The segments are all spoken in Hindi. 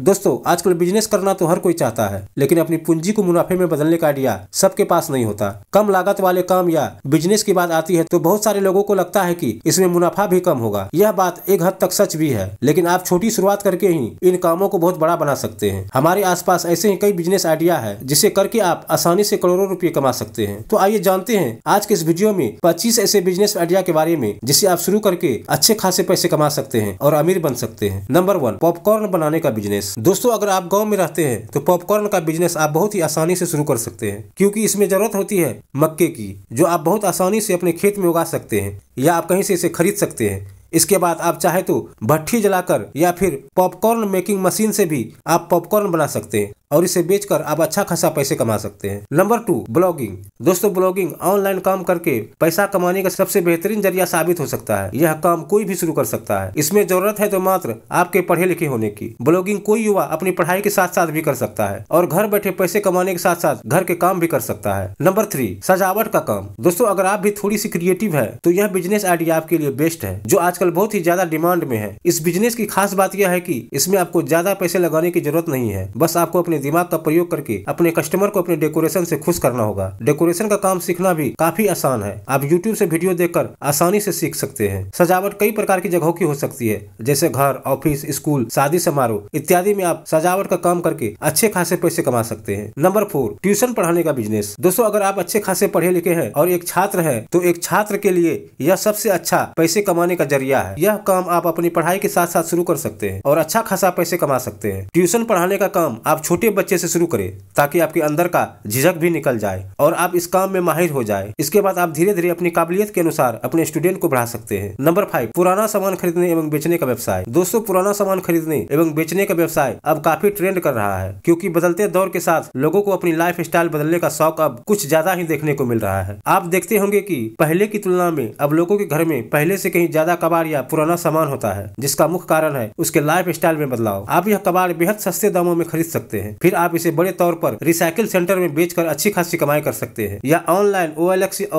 दोस्तों आजकल बिजनेस करना तो हर कोई चाहता है लेकिन अपनी पूंजी को मुनाफे में बदलने का आइडिया सबके पास नहीं होता कम लागत वाले काम या बिजनेस की बात आती है तो बहुत सारे लोगों को लगता है कि इसमें मुनाफा भी कम होगा यह बात एक हद तक सच भी है लेकिन आप छोटी शुरुआत करके ही इन कामों को बहुत बड़ा बना सकते हैं हमारे पास ऐसे ही कई बिजनेस आइडिया है जिसे करके आप आसानी से करोड़ों रूपए कमा सकते हैं तो आइए जानते हैं आज के इस वीडियो में पच्चीस ऐसे बिजनेस आइडिया के बारे में जिसे आप शुरू करके अच्छे खासे पैसे कमा सकते हैं और अमीर बन सकते हैं नंबर वन पॉपकॉर्न बनाने का बिजनेस बिजनेस दोस्तों अगर आप गाँव में रहते हैं तो पॉपकॉर्न का बिजनेस आप बहुत ही आसानी से शुरू कर सकते हैं क्योंकि इसमें जरूरत होती है मक्के की जो आप बहुत आसानी से अपने खेत में उगा सकते हैं या आप कहीं से इसे खरीद सकते हैं इसके बाद आप चाहे तो भट्टी जलाकर या फिर पॉपकॉर्न मेकिंग मशीन से भी आप पॉपकॉर्न बना सकते हैं और इसे बेचकर आप अच्छा खासा पैसे कमा सकते हैं नंबर टू ब्लॉगिंग दोस्तों ब्लॉगिंग ऑनलाइन काम करके पैसा कमाने का सबसे बेहतरीन जरिया साबित हो सकता है यह काम कोई भी शुरू कर सकता है इसमें जरूरत है तो मात्र आपके पढ़े लिखे होने की ब्लॉगिंग कोई युवा अपनी पढ़ाई के साथ साथ भी कर सकता है और घर बैठे पैसे कमाने के साथ साथ घर के काम भी कर सकता है नंबर थ्री सजावट का काम दोस्तों अगर आप भी थोड़ी सी क्रिएटिव है तो यह बिजनेस आइडिया आपके लिए बेस्ट है जो आजकल बहुत ही ज्यादा डिमांड में है इस बिजनेस की खास बात यह है की इसमें आपको ज्यादा पैसे लगाने की जरूरत नहीं है बस आपको अपने दिमाग का प्रयोग करके अपने कस्टमर को अपने डेकोरेशन से खुश करना होगा डेकोरेशन का काम सीखना भी काफी आसान है आप यूट्यूब से वीडियो देखकर आसानी से सीख सकते हैं सजावट कई प्रकार की जगहों की हो सकती है जैसे घर ऑफिस स्कूल शादी समारोह इत्यादि में आप सजावट का काम करके अच्छे खासे पैसे कमा सकते हैं नंबर फोर ट्यूशन पढ़ाने का बिजनेस दोस्तों अगर आप अच्छे खासे पढ़े लिखे हैं और एक छात्र हैं तो एक छात्र के लिए यह सबसे अच्छा पैसे कमाने का जरिया है यह काम आप अपनी पढ़ाई के साथ साथ शुरू कर सकते हैं और अच्छा खासा पैसे कमा सकते हैं ट्यूशन पढ़ाने का काम आप छोटे बच्चे से शुरू करें ताकि आपके अंदर का झिझक भी निकल जाए और आप इस काम में माहिर हो जाए इसके बाद आप धीरे धीरे अपनी काबिलियत के अनुसार अपने स्टूडेंट को बढ़ा सकते हैं नंबर फाइव पुराना सामान खरीदने एवं बेचने का व्यवसाय दोस्तों पुराना सामान खरीदने एवं बेचने का व्यवसाय अब काफी ट्रेंड कर रहा है क्योंकि बदलते दौर के साथ लोगों को अपनी लाइफ स्टाइल बदलने का शौक अब कुछ ज्यादा ही देखने को मिल रहा है आप देखते होंगे की पहले की तुलना में अब लोगों के घर में पहले से कहीं ज्यादा कबाड़ या पुराना सामान होता है जिसका मुख्य कारण है उसके लाइफ स्टाइल में बदलाव आप यह कबाड़ बेहद सस्ते दामों में खरीद सकते हैं हैं फिर आप इसे बड़े तौर पर रिसाइकिल सेंटर में बेचकर अच्छी खासी कमाई कर सकते हैं या ऑनलाइन ओ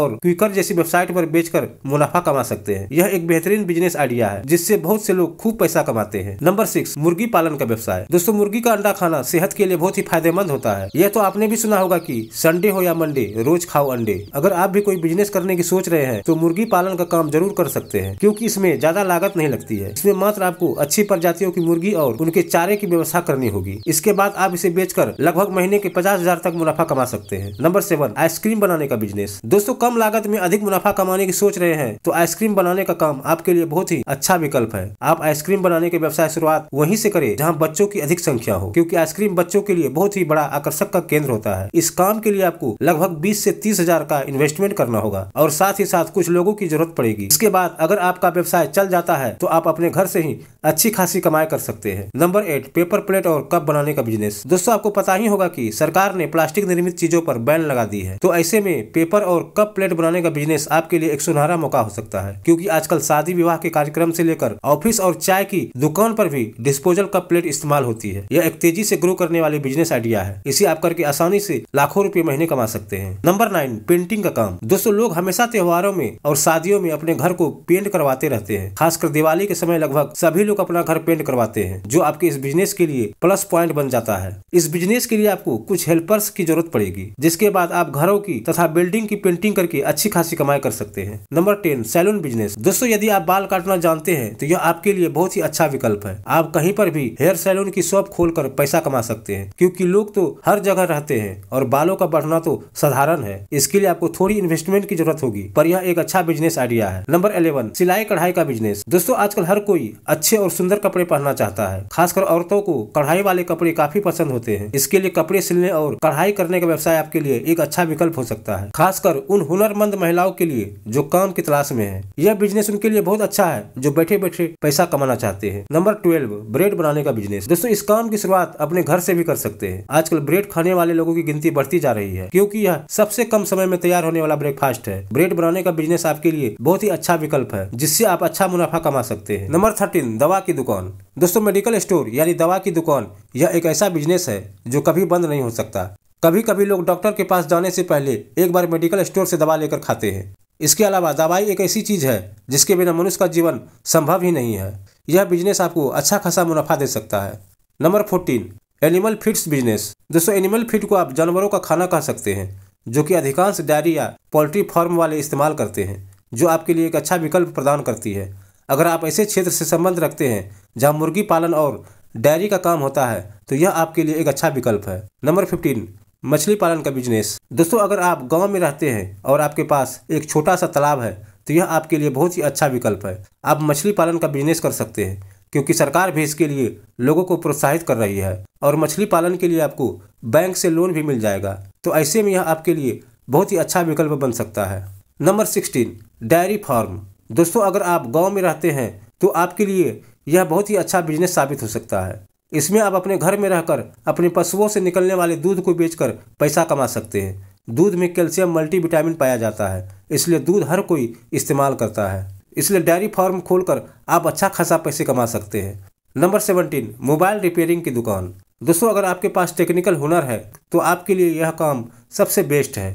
और क्विकर जैसी वेबसाइट पर बेचकर मुनाफा कमा सकते हैं यह एक बेहतरीन बिजनेस आइडिया है जिससे बहुत से लोग खूब पैसा कमाते हैं नंबर सिक्स मुर्गी पालन का व्यवसाय दोस्तों मुर्गी का अंडा खाना सेहत के लिए बहुत ही फायदेमंद होता है यह तो आपने भी सुना होगा की संडे हो या मंडे रोज खाओ अंडे अगर आप भी कोई बिजनेस करने की सोच रहे हैं तो मुर्गी पालन का काम जरूर कर सकते हैं क्योंकि इसमें ज्यादा लागत नहीं लगती है इसमें मात्र आपको अच्छी प्रजातियों की मुर्गी और उनके चारे की व्यवस्था करनी होगी इसके बाद आप इसे बेचकर लगभग महीने के पचास हजार तक मुनाफा कमा सकते हैं नंबर सेवन आइसक्रीम बनाने का बिजनेस दोस्तों कम लागत में अधिक मुनाफा कमाने की सोच रहे हैं तो आइसक्रीम बनाने का काम आपके लिए बहुत ही अच्छा विकल्प है आप आइसक्रीम बनाने के व्यवसाय शुरुआत वहीं से करें जहां बच्चों की अधिक संख्या हो क्योंकि आइसक्रीम बच्चों के लिए बहुत ही बड़ा आकर्षक का केंद्र होता है इस काम के लिए आपको लगभग बीस से तीस हजार का इन्वेस्टमेंट करना होगा और साथ ही साथ कुछ लोगों की जरूरत पड़ेगी इसके बाद अगर आपका व्यवसाय चल जाता है तो आप अपने घर से ही अच्छी खासी कमाई कर सकते हैं नंबर एट पेपर प्लेट और कप बनाने का बिजनेस दोस्तों आपको पता ही होगा कि सरकार ने प्लास्टिक निर्मित चीजों पर बैन लगा दी है तो ऐसे में पेपर और कप प्लेट बनाने का बिजनेस आपके लिए एक सुनहरा मौका हो सकता है क्योंकि आजकल शादी विवाह के कार्यक्रम से लेकर ऑफिस और चाय की दुकान पर भी डिस्पोजल कप प्लेट इस्तेमाल होती है यह एक तेजी से ग्रो करने वाली बिजनेस आइडिया है इसे आप करके आसानी से लाखों रूपए महीने कमा सकते हैं नंबर नाइन पेंटिंग का काम दोस्तों लोग हमेशा त्योहारों में और शादियों में अपने घर को पेंट करवाते रहते हैं खासकर दिवाली के समय लगभग सभी लोग अपना घर पेंट करवाते हैं जो आपके इस बिजनेस के लिए प्लस प्वाइंट बन जाता है इस बिजनेस के लिए आपको कुछ हेल्पर्स की जरूरत पड़ेगी जिसके बाद आप घरों की तथा बिल्डिंग की पेंटिंग करके अच्छी खासी कमाई कर सकते हैं नंबर टेन सैलून बिजनेस दोस्तों यदि आप बाल काटना जानते हैं तो यह आपके लिए बहुत ही अच्छा विकल्प है आप कहीं पर भी हेयर सैलून की शॉप कर पैसा कमा सकते हैं क्यूँकी लोग तो हर जगह रहते हैं और बालों का बढ़ना तो साधारण है इसके लिए आपको थोड़ी इन्वेस्टमेंट की जरूरत होगी पर यह एक अच्छा बिजनेस आइडिया है नंबर इलेवन सिलाई कढ़ाई का बिजनेस दोस्तों आजकल हर कोई अच्छे और सुंदर कपड़े पहनना चाहता है खासकर औरतों को कढ़ाई वाले कपड़े काफी पसंद होते होते हैं इसके लिए कपड़े सिलने और कढ़ाई करने का व्यवसाय आपके लिए एक अच्छा विकल्प हो सकता है खासकर उन हुनरमंद महिलाओं के लिए जो काम की तलाश में है यह बिजनेस उनके लिए बहुत अच्छा है जो बैठे बैठे पैसा कमाना चाहते हैं नंबर ट्वेल्व ब्रेड बनाने का बिजनेस दोस्तों इस काम की शुरुआत अपने घर से भी कर सकते हैं आजकल ब्रेड खाने वाले लोगों की गिनती बढ़ती जा रही है क्योंकि यह सबसे कम समय में तैयार होने वाला ब्रेकफास्ट है ब्रेड बनाने का बिजनेस आपके लिए बहुत ही अच्छा विकल्प है जिससे आप अच्छा मुनाफा कमा सकते हैं नंबर थर्टीन दवा की दुकान दोस्तों मेडिकल स्टोर यानी दवा की दुकान यह एक ऐसा बिजनेस है जो कभी बंद नहीं हो सकता कभी कभी लोग डॉक्टर के पास जाने से पहले एक बार मेडिकल स्टोर से दवा लेकर खाते हैं इसके अलावा दवाई एक ऐसी चीज़ है जिसके बिना मनुष्य का जीवन संभव ही नहीं है यह बिजनेस आपको अच्छा खासा मुनाफा दे सकता है number fourteen animal feeds business दोस्तों एनिमल फीड को आप जानवरों का खाना कह सकते हैं जो कि अधिकांश डायरी या पोल्ट्री फार्म वाले इस्तेमाल करते हैं जो आपके लिए एक अच्छा विकल्प प्रदान करती है अगर आप ऐसे क्षेत्र से संबंध रखते हैं जहाँ मुर्गी पालन और डायरी का काम होता है तो यह आपके लिए एक अच्छा विकल्प है नंबर फिफ्टीन मछली पालन का बिजनेस दोस्तों अगर आप गांव में रहते हैं और आपके पास एक छोटा सा तालाब है तो यह आपके लिए बहुत ही अच्छा विकल्प है आप मछली पालन का बिजनेस कर सकते हैं क्योंकि सरकार भी इसके लिए लोगों को प्रोत्साहित कर रही है और मछली पालन के लिए आपको बैंक से लोन भी मिल जाएगा तो ऐसे में यह आपके लिए बहुत ही अच्छा विकल्प बन सकता है नंबर सिक्सटीन डायरी फार्म दोस्तों अगर आप गांव में रहते हैं तो आपके लिए यह बहुत ही अच्छा बिजनेस साबित हो सकता है इसमें आप अपने घर में रहकर अपने पशुओं से निकलने वाले दूध को बेचकर पैसा कमा सकते हैं दूध में कैल्शियम मल्टीविटामिन पाया जाता है इसलिए दूध हर कोई इस्तेमाल करता है इसलिए डेयरी फार्म खोलकर आप अच्छा खासा पैसे कमा सकते हैं नंबर सेवनटीन मोबाइल रिपेयरिंग की दुकान दोस्तों अगर आपके पास टेक्निकल हुनर है तो आपके लिए यह काम सबसे बेस्ट है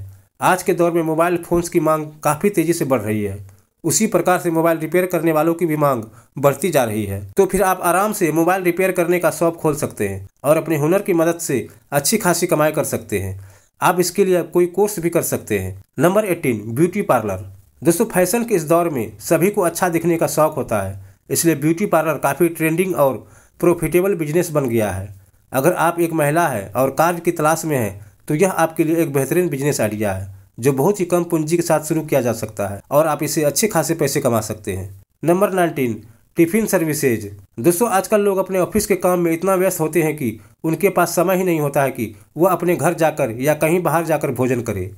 आज के दौर में मोबाइल फ़ोन्स की मांग काफ़ी तेज़ी से बढ़ रही है उसी प्रकार से मोबाइल रिपेयर करने वालों की भी मांग बढ़ती जा रही है तो फिर आप आराम से मोबाइल रिपेयर करने का शॉप खोल सकते हैं और अपने हुनर की मदद से अच्छी खासी कमाई कर सकते हैं आप इसके लिए कोई कोर्स भी कर सकते हैं नंबर एटीन ब्यूटी पार्लर दोस्तों फैशन के इस दौर में सभी को अच्छा दिखने का शौक होता है इसलिए ब्यूटी पार्लर काफ़ी ट्रेंडिंग और प्रॉफिटेबल बिजनेस बन गया है अगर आप एक महिला है और कार्य की तलाश में हैं तो यह आपके लिए एक बेहतरीन बिजनेस आइडिया है जो बहुत ही कम पूंजी के साथ शुरू किया जा सकता है और आप इसे अच्छे खासे पैसे कमा सकते हैं नंबर नाइनटीन टिफिन सर्विसेज दोस्तों आजकल लोग अपने ऑफिस के काम में इतना व्यस्त होते हैं कि उनके पास समय ही नहीं होता है कि वह अपने घर जाकर या कहीं बाहर जाकर भोजन करें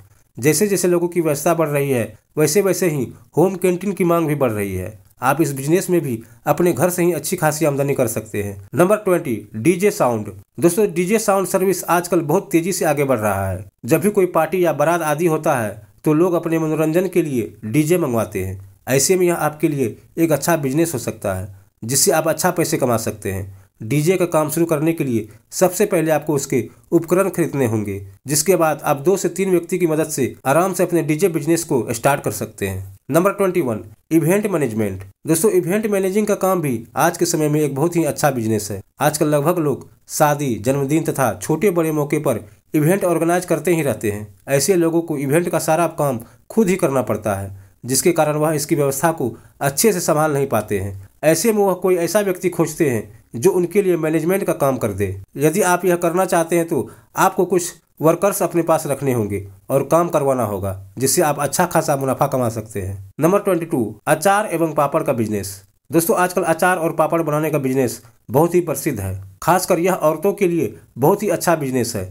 जैसे जैसे लोगों की व्यवस्था बढ़ रही है वैसे वैसे ही होम कैंटीन की मांग भी बढ़ रही है आप इस बिजनेस में भी अपने घर से ही अच्छी खासी आमदनी कर सकते हैं नंबर ट्वेंटी डीजे साउंड दोस्तों डीजे साउंड सर्विस आजकल बहुत तेजी से आगे बढ़ रहा है जब भी कोई पार्टी या बारात आदि होता है तो लोग अपने मनोरंजन के लिए डीजे मंगवाते हैं ऐसे में यह आपके लिए एक अच्छा बिजनेस हो सकता है जिससे आप अच्छा पैसे कमा सकते हैं डीजे का काम शुरू करने के लिए सबसे पहले आपको उसके उपकरण खरीदने होंगे जिसके बाद आप दो से तीन व्यक्ति की मदद से आराम से अपने डीजे बिजनेस को स्टार्ट कर सकते हैं number twenty one event management दोस्तों इवेंट मैनेजिंग का काम भी आज के समय में एक बहुत ही अच्छा बिजनेस है आजकल लगभग लोग शादी जन्मदिन तथा छोटे बड़े मौके पर इवेंट ऑर्गेनाइज करते ही रहते हैं ऐसे लोगों को इवेंट का सारा काम खुद ही करना पड़ता है जिसके कारण वह इसकी व्यवस्था को अच्छे से संभाल नहीं पाते हैं ऐसे में वह कोई ऐसा व्यक्ति खोजते हैं जो उनके लिए मैनेजमेंट का काम कर दे यदि आप यह करना चाहते हैं तो आपको कुछ वर्कर्स अपने पास रखने होंगे और काम करवाना होगा जिससे आप अच्छा खासा मुनाफा कमा सकते हैं नंबर ट्वेंटी टू अचार एवं पापड़ का बिजनेस दोस्तों आजकल अचार और पापड़ बनाने का बिजनेस बहुत ही प्रसिद्ध है खासकर यह औरतों के लिए बहुत ही अच्छा बिजनेस है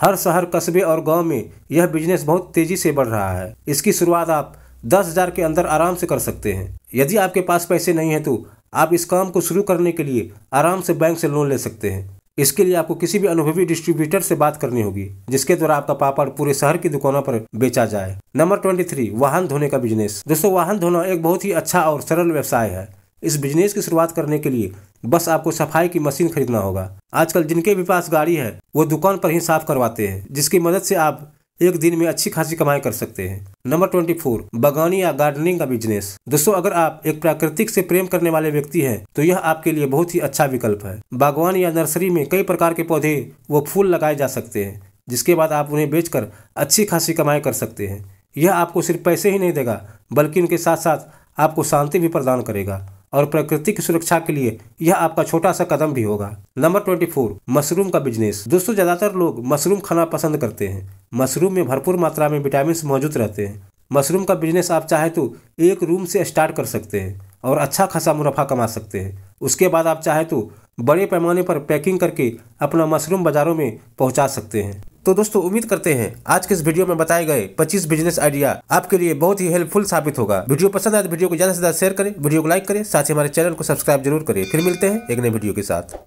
हर शहर कस्बे और गांव में यह बिजनेस बहुत तेजी से बढ़ रहा है इसकी शुरुआत आप दस हज़ार के अंदर आराम से कर सकते हैं यदि आपके पास पैसे नहीं है तो आप इस काम को शुरू करने के लिए आराम से बैंक से लोन ले सकते हैं इसके लिए आपको किसी भी अनुभवी डिस्ट्रीब्यूटर से बात करनी होगी जिसके द्वारा आपका पापड़ पूरे शहर की दुकानों पर बेचा जाए नंबर ट्वेंटी थ्री वाहन धोने का बिजनेस दोस्तों वाहन धोना एक बहुत ही अच्छा और सरल व्यवसाय है इस बिजनेस की शुरुआत करने के लिए बस आपको सफाई की मशीन खरीदना होगा आजकल जिनके भी पास गाड़ी है वो दुकान पर ही साफ करवाते हैं जिसकी मदद से आप एक दिन में अच्छी खासी कमाई कर सकते हैं नंबर ट्वेंटी फोर बागानी या गार्डनिंग का बिजनेस दोस्तों अगर आप एक प्राकृतिक से प्रेम करने वाले व्यक्ति हैं तो यह आपके लिए बहुत ही अच्छा विकल्प है बागवान या नर्सरी में कई प्रकार के पौधे व फूल लगाए जा सकते हैं जिसके बाद आप उन्हें बेचकर अच्छी खासी कमाई कर सकते हैं यह आपको सिर्फ पैसे ही नहीं देगा बल्कि उनके साथ साथ आपको शांति भी प्रदान करेगा और प्रकृति की सुरक्षा के लिए यह आपका छोटा सा कदम भी होगा नंबर ट्वेंटी फोर मशरूम का बिजनेस दोस्तों ज़्यादातर लोग मशरूम खाना पसंद करते हैं मशरूम में भरपूर मात्रा में विटामिन मौजूद रहते हैं मशरूम का बिजनेस आप चाहे तो एक रूम से स्टार्ट कर सकते हैं और अच्छा खासा मुनाफा कमा सकते हैं उसके बाद आप चाहे तो बड़े पैमाने पर पैकिंग करके अपना मशरूम बाज़ारों में पहुंचा सकते हैं तो दोस्तों उम्मीद करते हैं आज के इस वीडियो में बताए गए 25 बिजनेस आइडिया आपके लिए बहुत ही हेल्पफुल साबित होगा वीडियो पसंद आए तो वीडियो को ज्यादा से ज्यादा शेयर करें वीडियो को लाइक करें साथ ही हमारे चैनल को सब्सक्राइब जरूर करें फिर मिलते हैं एक नए वीडियो के साथ